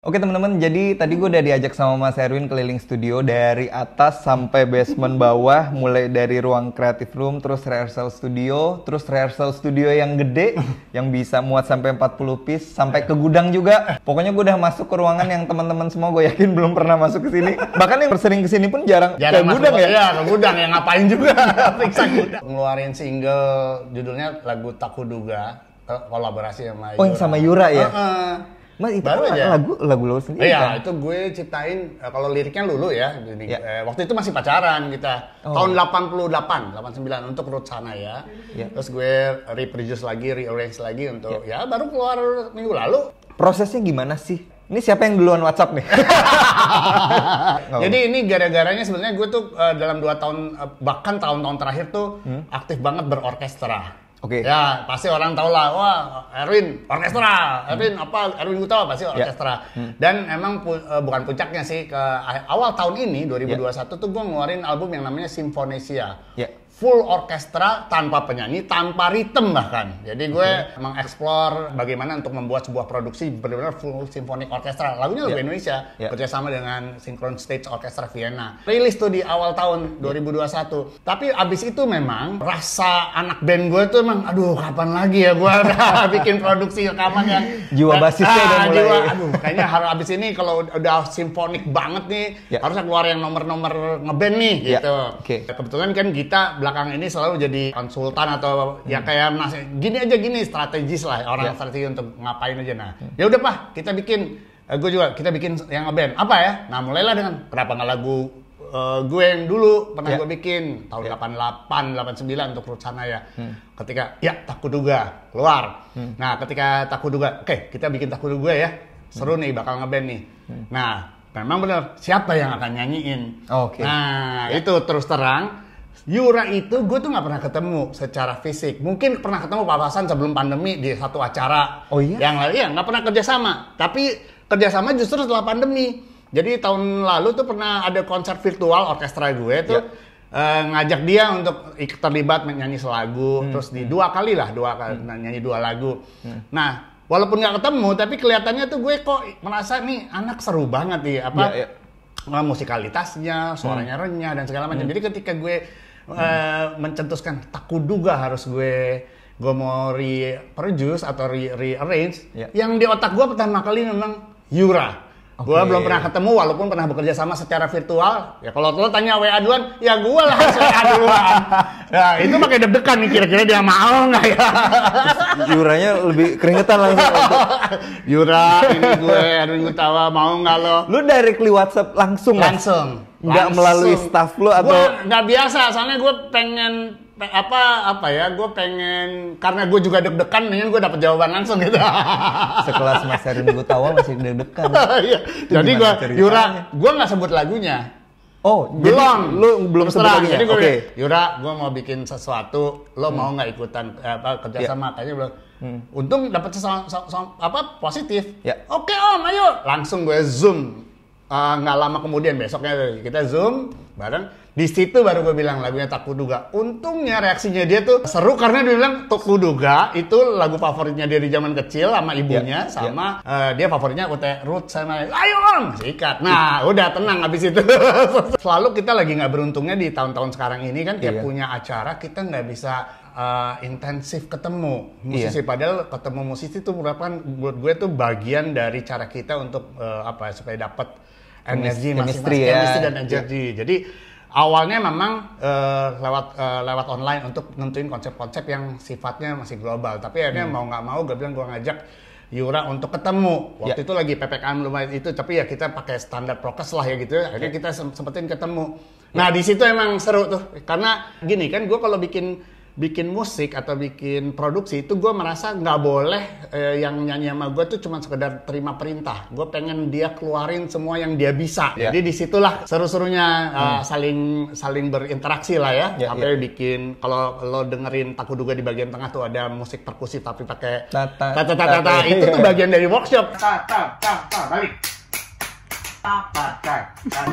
Oke teman-teman, jadi tadi gue udah diajak sama Mas Erwin keliling studio dari atas sampai basement bawah, mulai dari ruang creative room, terus rehearsal studio, terus rehearsal studio yang gede, yang bisa muat sampai 40 piece, sampai ke gudang juga. Pokoknya gue udah masuk ke ruangan yang teman-teman semua gue yakin belum pernah masuk ke sini. Bahkan yang sering sini pun jarang, jarang ke gudang ya. Iya, ke gudang, yang ngapain juga, periksa gudang. Ngeluarin single, judulnya lagu Takuduga, kolaborasi sama Yura. Oh, yang sama Yura ya? Uh -uh Mas itu Baru kan aja. lagu lagu lo sendiri. Iya, kan? itu gue ciptain eh, kalau liriknya Lulu ya. Jadi ya. Eh, waktu itu masih pacaran kita. Oh. Tahun 88, 89 untuk Ruth sana ya. ya. Terus gue reproduce lagi, rearrange lagi untuk ya, ya baru keluar minggu lalu. Prosesnya gimana sih? Ini siapa yang duluan WhatsApp nih? Jadi ini gara-garanya sebenarnya gue tuh uh, dalam dua tahun uh, bahkan tahun-tahun terakhir tuh hmm? aktif banget berorkestra. Oke. Okay. Ya pasti orang tahu lah, wah Erwin orkestra, Erwin hmm. apa Erwin Gutawa pasti ya. orkestra. Yeah. Hmm. Dan emang pu eh, bukan puncaknya sih ke awal tahun ini 2021 ya. yeah. tuh gue ngeluarin album yang namanya Simfonesia. Yeah. Full orkestra tanpa penyanyi, tanpa ritem bahkan. Jadi gue okay. explore bagaimana untuk membuat sebuah produksi benar-benar full symphonic orkestra. Lagunya lagu ya. yeah. Indonesia yeah. sama dengan Synchron Stage Orchestra Vienna. Rilis tuh di awal tahun 2021. Tapi abis itu memang rasa anak band gue tuh emang aduh kapan lagi ya gua bikin produksi rekaman yang jiwa basisnya ah, udah mulai. Jiwa, aduh kayaknya harus abis ini kalau udah simfonik banget nih yeah. harus keluar yang nomor-nomor ngeband nih yeah. gitu. Okay. Kebetulan kan kita belakang ini selalu jadi konsultan atau ya hmm. ya kayak mas gini aja gini strategis lah orang yeah. strategi untuk ngapain aja nah. Hmm. Ya udah Pak, kita bikin eh, gue juga kita bikin yang ngeband apa ya? Nah mulailah dengan kenapa nggak lagu uh, gue yang dulu pernah yeah. gue bikin tahun yeah. 88, 89 untuk Rutsana ya. Hmm. Ketika ya Takuduga keluar. Hmm. Nah, ketika Takuduga, oke, okay, kita bikin Takuduga ya. Seru hmm. nih bakal ngeband nih. Hmm. Nah, memang benar siapa yang akan nyanyiin? Okay. Nah, yeah. itu terus terang Yura itu gue tuh nggak pernah ketemu secara fisik. Mungkin pernah ketemu papasan sebelum pandemi di satu acara. Oh iya. Yang lain ya nggak pernah kerjasama. Tapi kerjasama justru setelah pandemi. Jadi tahun lalu tuh pernah ada konser virtual orkestra gue tuh yeah. Ya. Uh, ngajak dia untuk terlibat menyanyi selagu hmm, terus di hmm. dua kali lah dua kali hmm. nyanyi dua lagu hmm. nah walaupun nggak ketemu tapi kelihatannya tuh gue kok merasa nih anak seru banget nih apa yeah, ya, ya. yeah. musikalitasnya suaranya hmm. renyah dan segala macam hmm. jadi ketika gue uh, mencetuskan tak duga harus gue gue mau reproduce atau re rearrange yeah. yang di otak gue pertama kali memang Yura Okay. Gue belum pernah ketemu walaupun pernah bekerja sama secara virtual. Ya kalau lo tanya WA duluan, ya gua lah WA duluan. Ya itu pakai deg-degan nih kira-kira dia mau nggak ya? Juranya lebih keringetan langsung. Jura, ini gue Erwin Gutawa mau nggak lo? Lu directly WhatsApp langsung? Langsung. Nggak melalui staff lo atau? Gue nggak biasa, soalnya gue pengen apa apa ya gue pengen karena gue juga deg-degan mendingan gue dapet jawaban langsung gitu sekelas Mas Erin tahu masih deg-degan iya. jadi gue Yura gue nggak sebut lagunya Oh, belum, jadi, lu belum serang. Jadi gue okay. Yura, gue mau bikin sesuatu, lo hmm. mau nggak ikutan eh, apa kerjasama? Iya. Yeah. Kayaknya belum. Hmm. Untung dapat sesuatu apa positif. Yeah. Oke okay, om, ayo langsung gue zoom Eh, nggak uh, lama kemudian besoknya kita zoom bareng di situ baru gue bilang lagunya tak kuduga untungnya reaksinya dia tuh seru karena dia bilang tak kuduga itu lagu favoritnya dari zaman kecil sama ibunya yeah, ya. sama yeah. Uh, dia favoritnya UT Root sama Lion sikat nah ya. udah tenang abis itu selalu kita lagi nggak beruntungnya di tahun-tahun sekarang ini kan kayak yeah. punya acara kita nggak bisa uh, intensif ketemu musisi. Yeah. Padahal ketemu musisi itu merupakan buat gue tuh bagian dari cara kita untuk uh, apa ya, supaya dapat energi masing-masing ya. chemistry dan energi. Yeah. Jadi awalnya memang uh, lewat uh, lewat online untuk nentuin konsep-konsep yang sifatnya masih global. Tapi akhirnya hmm. mau nggak mau gue bilang gue ngajak Yura untuk ketemu. Ya. Waktu yeah. itu lagi PPKM lumayan itu tapi ya kita pakai standar prokes lah ya gitu. Ya. Akhirnya yeah. kita sempetin ketemu. Ya. Nah, di situ emang seru tuh. Karena gini kan gue kalau bikin bikin musik atau bikin produksi itu gue merasa nggak boleh eh, yang nyanyi sama gue tuh cuma sekedar terima perintah gue pengen dia keluarin semua yang dia bisa yeah. jadi disitulah seru-serunya eh, hmm. uh, saling saling berinteraksi lah ya yeah, sampai yeah. bikin kalau lo dengerin takut duga di bagian tengah tuh ada musik perkusi tapi pakai tata tata tata, tata. itu tuh bagian dari workshop tata tata balik tata tata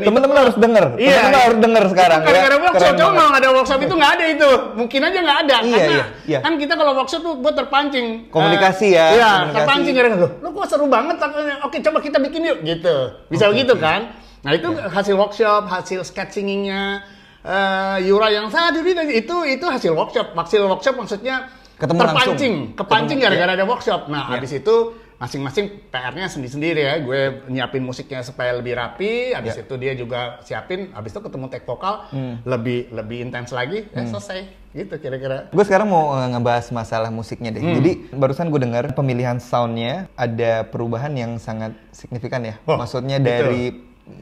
Temen-temen kan- harus denger. Iya. Temen-temen harus denger sekarang. Karena ya. workshop, coba mau ada workshop itu nggak ada itu. Mungkin aja nggak ada. Iya, karena iya, iya. kan kita kalau workshop tuh buat terpancing. Komunikasi ya. Iya, komunikasi. terpancing. karena lo, lo kok seru banget. Oke, coba kita bikin yuk. Gitu. Bisa okay, begitu iya. kan? Nah itu iya. hasil workshop, hasil sketchingnya uh, Yura yang saat itu itu itu hasil workshop. Hasil workshop maksudnya Ketemu terpancing, langsung. kepancing gara-gara ya. ada workshop. Nah, iya. habis itu masing-masing PR-nya sendiri-sendiri ya. Gue nyiapin musiknya supaya lebih rapi, habis yeah. itu dia juga siapin, habis itu ketemu tech vokal hmm. lebih lebih intens lagi, ya hmm. eh, selesai gitu kira-kira. Gue sekarang mau eh, ngebahas masalah musiknya deh. Hmm. Jadi barusan gue dengar pemilihan soundnya ada perubahan yang sangat signifikan ya. Oh, Maksudnya gitu. dari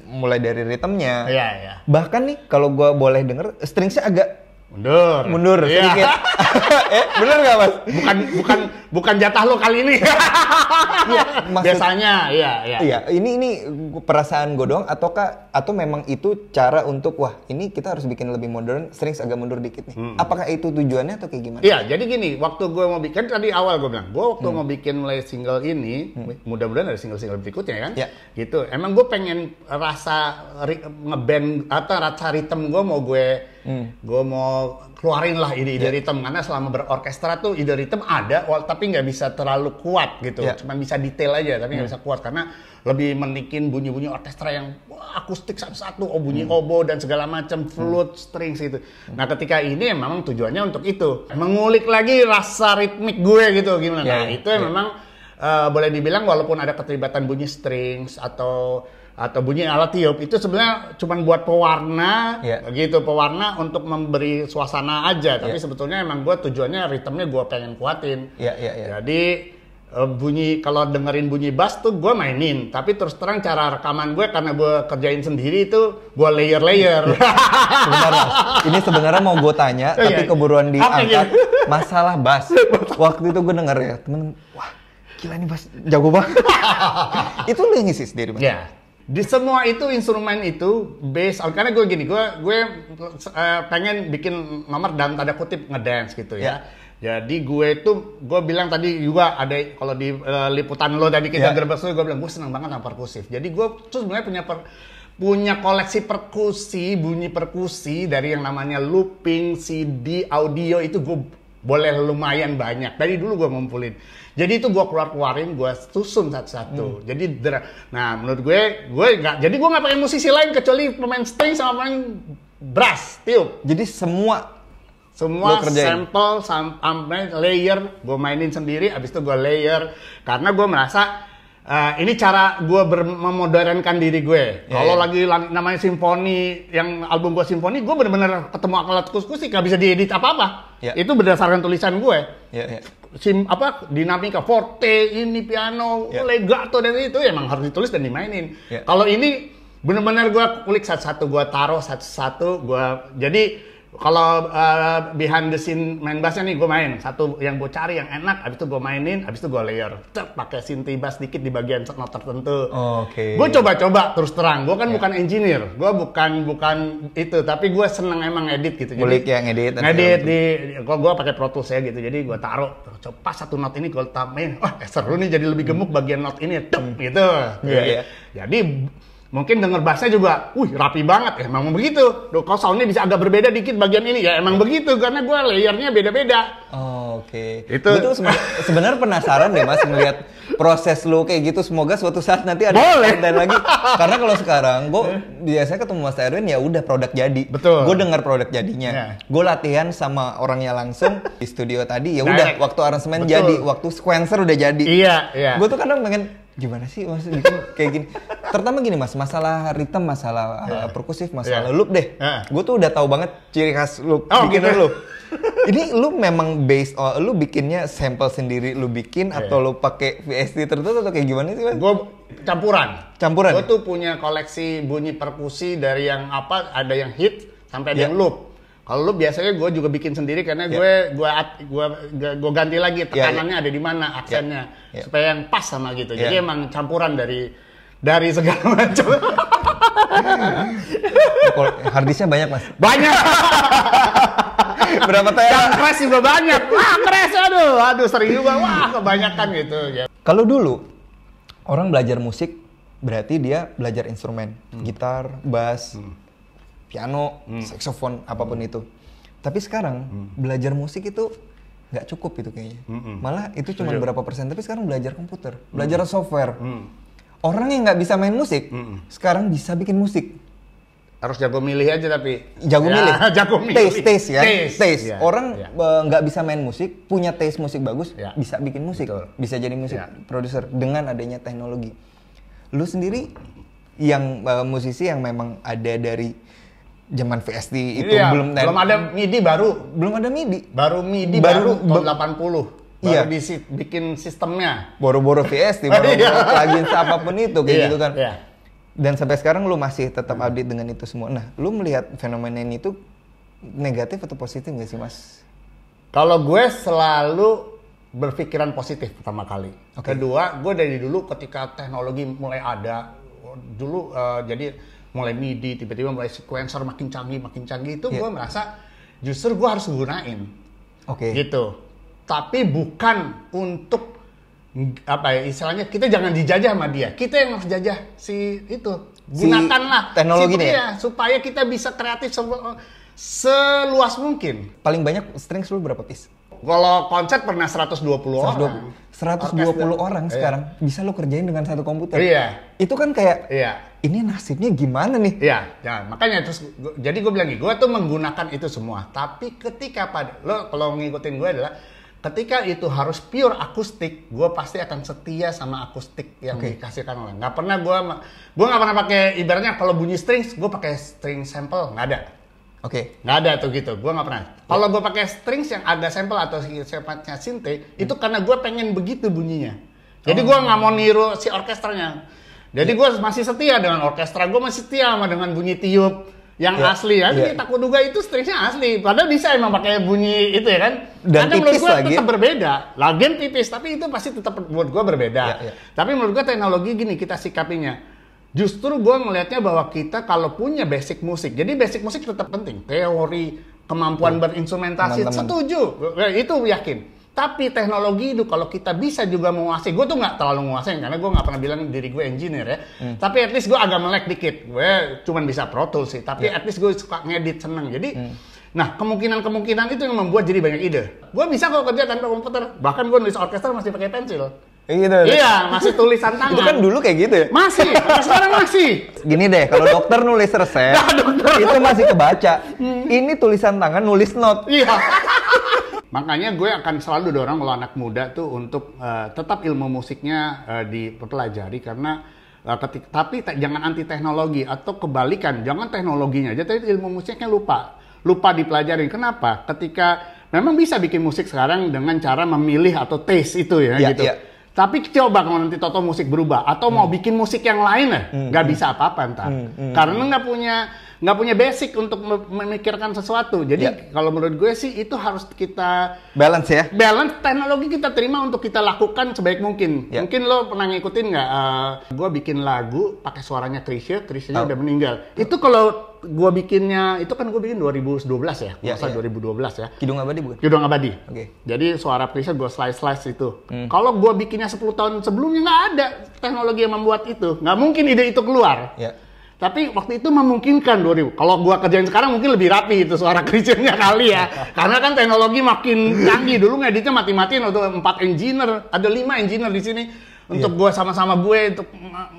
mulai dari ritmenya. Iya, yeah, iya. Yeah. Bahkan nih kalau gue boleh denger, strings-nya agak mundur mundur iya. sedikit eh, bener nggak mas bukan bukan bukan jatah lo kali ini ya, maksud, biasanya iya iya iya ini ini perasaan gue doang ataukah atau memang itu cara untuk wah ini kita harus bikin lebih modern strings agak mundur dikit nih hmm. apakah itu tujuannya atau kayak gimana iya jadi gini waktu gue mau bikin kan tadi awal gue bilang gue waktu hmm. mau bikin mulai single ini hmm. mudah-mudahan ada single-single berikutnya kan ya. gitu emang gue pengen rasa ngeband atau rasa ritme gue mau gue hmm. gue mau keluarin lah ide-ide yeah. ritme karena selama berorkestra tuh ide ritme ada tapi nggak bisa terlalu kuat gitu yeah. cuma bisa detail aja tapi nggak hmm. bisa kuat karena lebih menikin bunyi-bunyi orkestra yang wah, akustik satu-satu oh bunyi hmm. obo dan segala macam hmm. flute hmm. strings itu hmm. nah ketika ini memang tujuannya untuk itu mengulik lagi rasa ritmik gue gitu gimana yeah. nah itu yeah. memang uh, boleh dibilang walaupun ada keterlibatan bunyi strings atau atau bunyi alat tiup itu sebenarnya cuma buat pewarna yeah. gitu pewarna untuk memberi suasana aja tapi yeah. sebetulnya emang gue tujuannya ritmenya gue pengen kuatin yeah, yeah, yeah. jadi eh, bunyi kalau dengerin bunyi bass tuh gue mainin tapi terus terang cara rekaman gue karena gue kerjain sendiri itu gue layer layer iya. sebenarnya ini sebenarnya mau gue tanya oh, iya. tapi iya. keburuan diangkat gitu? masalah bass waktu itu gue denger ya temen wah gila ini bass jago banget itu lu yang ngisi sendiri bang? Yeah di semua itu instrumen itu base karena gue gini gue gue uh, pengen bikin nomor dan tanda kutip ngedance gitu ya. Yeah. Jadi gue itu gue bilang tadi juga ada kalau di uh, liputan lo tadi kita yeah. gerbes gue bilang gue seneng banget sama perkusif. Jadi gue terus sebenarnya punya per, punya koleksi perkusi, bunyi perkusi dari yang namanya looping, CD, audio itu gue boleh lumayan banyak. Tadi dulu gue ngumpulin. Jadi itu gue keluar keluarin, gue susun satu-satu. Hmm. Jadi nah menurut gue, gue nggak. Jadi gue nggak pakai musisi lain kecuali pemain string sama pemain brass, tiup. Jadi semua semua sampel, sam, layer, gue mainin sendiri. Abis itu gue layer karena gue merasa Uh, ini cara gue memodernkan diri gue. Iya, iya. Kalau yeah. lagi namanya simfoni, yang album gue simfoni, gue bener-bener ketemu alat sih. gak bisa diedit apa-apa. Yeah. Itu berdasarkan tulisan gue. Yeah, yeah. Sim apa dinamika forte ini piano yeah. legato dan itu emang harus ditulis dan dimainin. Yeah. Kalau ini bener-bener gue kulik satu-satu, gue taruh satu-satu, gue jadi kalau uh, behind the scene main bassnya nih gue main satu yang gue cari yang enak abis itu gue mainin abis itu gue layer Cep, pakai synthi bass dikit di bagian not tertentu oh, oke okay. gue coba-coba terus terang gue kan yeah. bukan engineer gue bukan bukan itu tapi gue seneng emang edit gitu Bulik ya edit. ngedit di kalau gue pakai Pro Tools ya gitu jadi gue taruh coba satu not ini gue tambahin wah oh, seru nih jadi lebih gemuk bagian not ini Tup, hmm. gitu yeah, yeah. jadi iya. Mungkin denger bassnya juga, wih rapi banget, ya, emang begitu. Duh, kok soundnya bisa agak berbeda dikit bagian ini ya, emang begitu karena gue layernya beda-beda. Oh, Oke. Okay. Itu tuh sebenarnya penasaran deh mas melihat proses lo kayak gitu. Semoga suatu saat nanti ada Boleh. dan lagi. Karena kalau sekarang gue biasanya ketemu mas Erwin ya udah produk jadi. Betul. Gue dengar produk jadinya. Yeah. Gue latihan sama orangnya langsung di studio tadi ya udah waktu aransemen jadi, waktu sequencer udah jadi. Iya. iya. Yeah. Gue tuh kadang pengen gimana sih mas kayak gini terutama gini mas masalah ritme masalah yeah. Iya. perkusif iya. masalah yeah. loop deh yeah. gue tuh udah tahu banget ciri khas loop oh, bikin gitu. loop ini lu memang base on lu bikinnya sampel sendiri lu bikin yeah. atau lu pakai VST tertentu atau kayak gimana sih mas gue campuran campuran gue tuh punya koleksi bunyi perkusi dari yang apa ada yang hit sampai ada yang iya. loop kalau lu biasanya gue juga bikin sendiri karena gue yeah. gue gue gue ganti lagi ya, tekanannya yeah, ada di mana ya, aksennya yeah. Yeah. supaya yang pas sama gitu. Yeah. Jadi ya. emang campuran dari dari segala macam. Hardisnya banyak mas. Banyak. Berapa tayang? Yang crash juga banyak. Wah crash aduh, aduh serius juga. Wah kebanyakan gitu. Kalau dulu orang belajar musik berarti dia belajar instrumen, hmm. gitar, bass. Hmm piano, hmm. saxophone, apapun hmm. itu. Tapi sekarang hmm. belajar musik itu nggak cukup itu kayaknya. Hmm. Malah itu cuma berapa persen. Tapi sekarang belajar komputer, hmm. belajar software. Hmm. Orang yang nggak bisa main musik hmm. sekarang bisa bikin musik. Harus jago milih aja tapi. Jago ya, milih. jago milih. Taste, taste ya. Taste. taste. Ya, Orang ya. E, nggak ya. bisa main musik, punya taste musik bagus, ya. bisa bikin musik, Betul. bisa jadi musik ya. produser dengan adanya teknologi. Lu sendiri yang uh, musisi yang memang ada dari zaman VST itu iya, belum belum ada MIDI baru belum ada MIDI baru MIDI baru, baru tahun 80 baru iya. di bikin sistemnya boro-boro VST baru iya. boro plugin apapun itu kayak iya, gitu kan iya. dan sampai sekarang lu masih tetap hmm. update dengan itu semua nah lu melihat fenomena ini itu negatif atau positif gak sih mas kalau gue selalu berpikiran positif pertama kali. Okay. Kedua, gue dari dulu ketika teknologi mulai ada, dulu uh, jadi mulai MIDI, tiba-tiba mulai sequencer makin canggih, makin canggih itu yeah. gue merasa justru gue harus gunain. Oke. Okay. Gitu. Tapi bukan untuk apa ya istilahnya kita jangan dijajah sama dia. Kita yang harus jajah si itu. Gunakanlah si teknologi si ya? supaya kita bisa kreatif seluas mungkin. Paling banyak strings lu berapa piece? Kalau konsep pernah 120, 120 orang. 120 Orkes orang iya. sekarang bisa lo kerjain dengan satu komputer. Iya. Itu kan kayak Iya. Ini nasibnya gimana nih? Iya, ya, makanya terus gua, jadi gue bilang nih, gue tuh menggunakan itu semua. Tapi ketika pada lo kalau ngikutin gue adalah ketika itu harus pure akustik, gue pasti akan setia sama akustik yang okay. dikasihkan oleh. Gak pernah gue, gue gak pernah pakai ibaratnya kalau bunyi strings, gue pakai string sample nggak ada. Oke. Okay. Nggak ada tuh gitu. Gue nggak pernah. Ya. Kalau gue pakai strings yang ada sampel atau sifatnya sinte, hmm. itu karena gue pengen begitu bunyinya. Jadi oh. gue nggak mau niru si orkestranya. Jadi ya. gue masih setia dengan orkestra. Gue masih setia sama dengan bunyi tiup yang yeah. asli Jadi ya. yeah. takut duga itu stringsnya asli. Padahal bisa emang pakai bunyi itu ya kan. Dan Karena menurut gue lagi. tetap berbeda. Lagian tipis, tapi itu pasti tetap buat gue berbeda. Yeah, yeah. Tapi menurut gue teknologi gini kita sikapinya Justru gue ngelihatnya bahwa kita kalau punya basic musik, jadi basic musik tetap penting. Teori, kemampuan hmm. berinstrumentasi, Teman -teman. setuju. Ya, itu yakin. Tapi teknologi itu kalau kita bisa juga menguasai, gue tuh nggak terlalu menguasai karena gue nggak pernah bilang diri gue engineer ya. Hmm. Tapi at least gue agak melek dikit. Gue cuman bisa Pro tool sih. Tapi yeah. at least gue suka ngedit seneng. Jadi hmm. Nah, kemungkinan-kemungkinan itu yang membuat jadi banyak ide. Gue bisa kalau kerja tanpa komputer. Bahkan gue nulis orkestra masih pakai pensil. Gitu, iya, masih tulisan tangan. Itu kan dulu kayak gitu ya? Masih, sekarang masih. Gini deh, kalau dokter nulis resep, nah, dokter. itu masih kebaca. Hmm. Ini tulisan tangan, nulis not. Iya. Makanya gue akan selalu dorong kalau anak muda tuh untuk uh, tetap ilmu musiknya uh, dipelajari karena uh, eh, ketik, tapi te, jangan anti teknologi atau kebalikan, jangan teknologinya aja, tapi ilmu musiknya lupa, lupa dipelajari. Kenapa? Ketika memang bisa bikin musik sekarang dengan cara memilih atau taste itu ya, ya gitu. Ya tapi coba kalau nanti Toto musik berubah atau hmm. mau bikin musik yang lain ya, eh? nggak hmm. bisa apa-apa entar, Hmm. Hmm. Karena nggak punya nggak punya basic untuk memikirkan sesuatu. Jadi yeah. kalau menurut gue sih itu harus kita balance ya. Balance teknologi kita terima untuk kita lakukan sebaik mungkin. Yeah. Mungkin lo pernah ngikutin nggak? Uh, eh, gue bikin lagu pakai suaranya Krisya, Krisya oh. udah meninggal. Oh. Itu kalau gue bikinnya itu kan gue bikin 2012 ya, yeah, masa yeah. 2012 ya. Kidung Abadi bukan? Kidung Abadi. Oke. Okay. Jadi suara Trisha gue slice slice itu. Hmm. Kalau gue bikinnya 10 tahun sebelumnya nggak ada teknologi yang membuat itu, nggak mungkin ide itu keluar. Yeah tapi waktu itu memungkinkan 2000. Kalau gua kerjain sekarang mungkin lebih rapi itu suara kerjanya kali ya. Karena kan teknologi makin canggih. Dulu ngeditnya mati matian untuk empat engineer, ada lima engineer di sini untuk iya. gue sama-sama gue untuk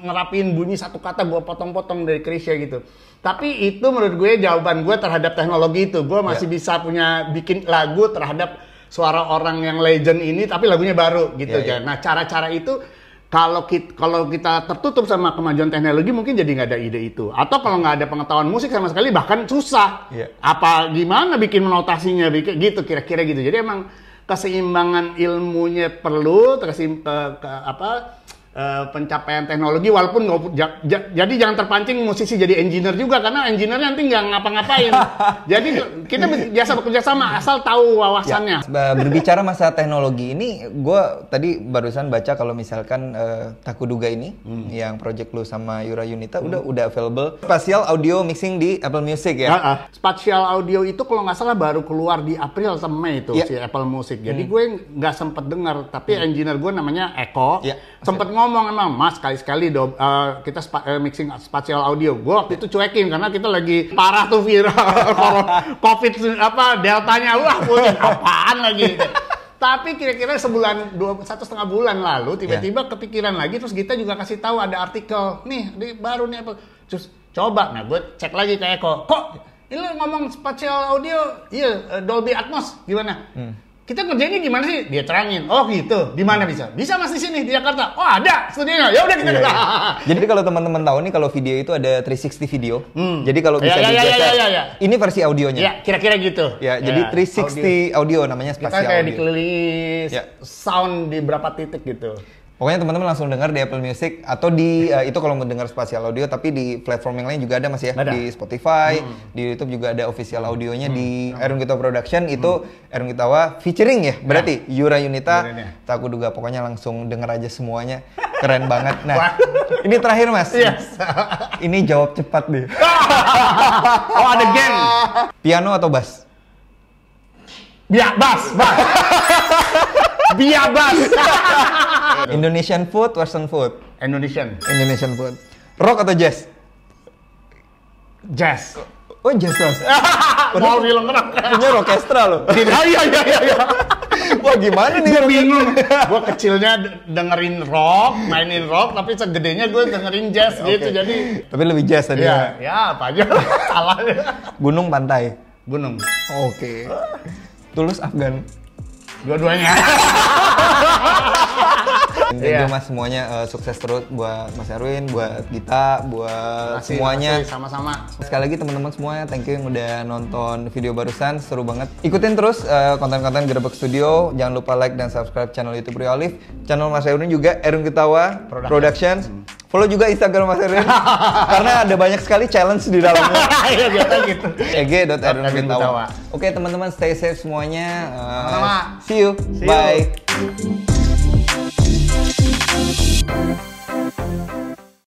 ngerapin bunyi satu kata gua potong-potong dari Krisya gitu. Tapi itu menurut gue jawaban gue terhadap teknologi itu. Gue masih yeah. bisa punya bikin lagu terhadap suara orang yang legend ini tapi lagunya baru gitu yeah, ya. Yeah. Kan. Nah, cara-cara itu kalau kita, kalau kita tertutup sama kemajuan teknologi mungkin jadi nggak ada ide itu atau kalau nggak ada pengetahuan musik sama sekali bahkan susah yeah. apa gimana bikin notasinya bikin gitu kira-kira gitu jadi emang keseimbangan ilmunya perlu terkesim ke, ke apa Eh, pencapaian teknologi walaupun nggak jadi jangan terpancing musisi jadi engineer juga karena engineer nanti nggak ngapa-ngapain jadi kita biasa bekerja sama asal tahu wawasannya ya, berbicara masalah teknologi ini gue tadi barusan baca kalau misalkan uh, eh, Takuduga ini hmm. yang project lu sama Yura Yunita hmm. udah udah available spatial audio mixing di Apple Music ya uh, uh. spatial audio itu kalau nggak salah baru keluar di April sama Mei itu yeah. si Apple Music jadi hmm. gue nggak sempet dengar tapi hmm. engineer gue namanya Eko yeah sempet ngomong emang mas kali sekali do, uh, kita spa, uh, mixing spatial audio gue waktu itu cuekin karena kita lagi parah tuh viral covid apa deltanya wah punya apaan lagi tapi kira-kira sebulan dua satu setengah bulan lalu tiba-tiba yeah. kepikiran lagi terus kita juga kasih tahu ada artikel nih di, baru nih apa terus coba nah gue cek lagi kayak kok kok ini ngomong spatial audio iya eh, Dolby Atmos gimana hmm kita ngerjainnya gimana sih? Dia terangin. Oh gitu. Di mana bisa? Bisa masih sini di Jakarta. Oh ada studionya. Ya udah kita. Yeah, iya, iya. yeah. Jadi kalau teman-teman tahu nih kalau video itu ada 360 video. Hmm. Jadi kalau bisa yeah, yeah, yeah, ya, Yeah, yeah, yeah. Ini versi audionya. Ya yeah, kira-kira gitu. Ya yeah, jadi 360 ya, audio, audio namanya spasial. Kita kayak dikelilingi yeah. sound di berapa titik gitu. Pokoknya teman-teman langsung dengar di Apple Music atau di uh, itu kalau mau dengar spasial audio tapi di platform yang lain juga ada Mas ya ada. di Spotify, hmm. di YouTube juga ada official audionya hmm. di Erung Gitawa Production hmm. itu Erung Gitawa featuring ya, ya. berarti ya. Yura Yunita tak aku pokoknya langsung denger aja semuanya keren banget. Nah, ini terakhir Mas. Yes. ini jawab cepat deh. oh ada game. Piano atau bass? Biar bass, bass. Biar bass. Gitu. Indonesian food, Western food. Indonesian. Indonesian food. Rock atau jazz? Jazz. Oh jazz mas. Mau bilang kenapa? Punya orkestra loh. Iya iya iya iya. Wah gimana nih? Gue bingung. gue kecilnya dengerin rock, mainin rock, tapi segedenya gue dengerin jazz okay. gitu. Jadi. Tapi lebih jazz tadi. Iya, ya, ya apa aja salah. Gunung pantai. Gunung. Oke. Okay. Tulus Afgan. Dua-duanya. Thank you iya. mas semuanya uh, sukses terus buat Mas Erwin, buat Gita, buat kasih, semuanya. Sama-sama. Sekali lagi teman-teman semuanya, thank you yang udah nonton video barusan, seru banget. Ikutin terus uh, konten-konten gerobak Studio. Jangan lupa like dan subscribe channel YouTube Rio Olive, channel Mas Erwin juga Erwin Ketawa Production. Productions. Hmm. Follow juga Instagram Mas Erwin karena ada banyak sekali challenge di dalamnya. Iya biasa gitu. Eg.erwin Oke teman-teman stay safe semuanya. Uh, See you. See Bye. You.